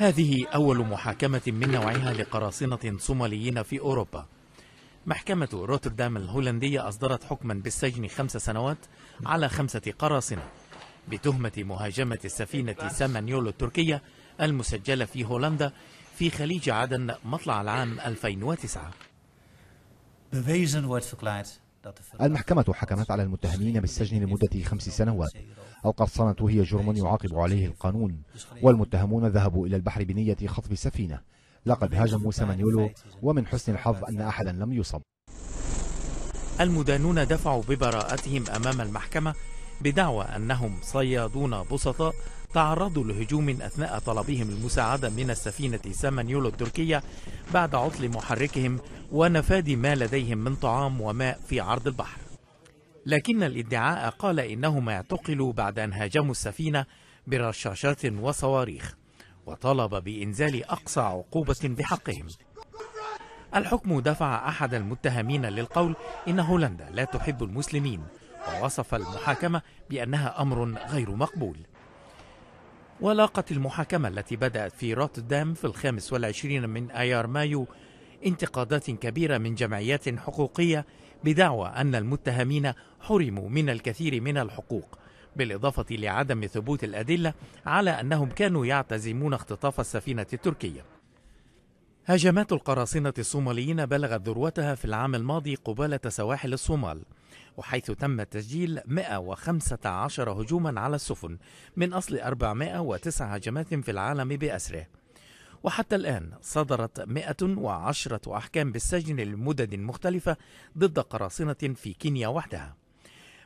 هذه أول محاكمة من نوعها لقراصنة صوماليين في أوروبا محكمة روتردام الهولندية أصدرت حكما بالسجن خمس سنوات على خمسة قراصنة بتهمة مهاجمة السفينة سامانيولو التركية المسجلة في هولندا في خليج عدن مطلع العام 2009 المحكمة حكمت على المتهمين بالسجن لمدة خمس سنوات القرصنة هي جرم يعاقب عليه القانون والمتهمون ذهبوا إلى البحر بنية خطف سفينة لقد هاجموا سمانيولو ومن حسن الحظ أن أحدا لم يصب المدانون دفعوا ببراءتهم أمام المحكمة بدعوى أنهم صيادون بسطاء تعرضوا لهجوم أثناء طلبهم المساعدة من السفينة سامانيولو التركية بعد عطل محركهم ونفاد ما لديهم من طعام وماء في عرض البحر لكن الادعاء قال انهم اعتقلوا بعد أن هاجموا السفينة برشاشات وصواريخ وطلب بإنزال أقصى عقوبة بحقهم الحكم دفع أحد المتهمين للقول إن هولندا لا تحب المسلمين ووصف المحاكمة بأنها أمر غير مقبول ولاقت المحاكمة التي بدأت في روتردام في الخامس والعشرين من آيار مايو انتقادات كبيرة من جمعيات حقوقية بدعوى أن المتهمين حرموا من الكثير من الحقوق بالإضافة لعدم ثبوت الأدلة على أنهم كانوا يعتزمون اختطاف السفينة التركية هجمات القراصنة الصوماليين بلغت ذروتها في العام الماضي قبالة سواحل الصومال وحيث تم تسجيل 115 هجوما على السفن من أصل 409 هجمات في العالم بأسره وحتى الآن صدرت 110 أحكام بالسجن لمدد مختلفة ضد قراصنة في كينيا وحدها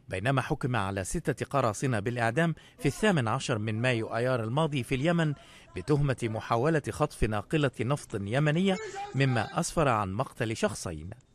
بينما حكم على ستة قراصنة بالإعدام في الثامن عشر من مايو أيار الماضي في اليمن بتهمة محاولة خطف ناقلة نفط يمنية مما أسفر عن مقتل شخصين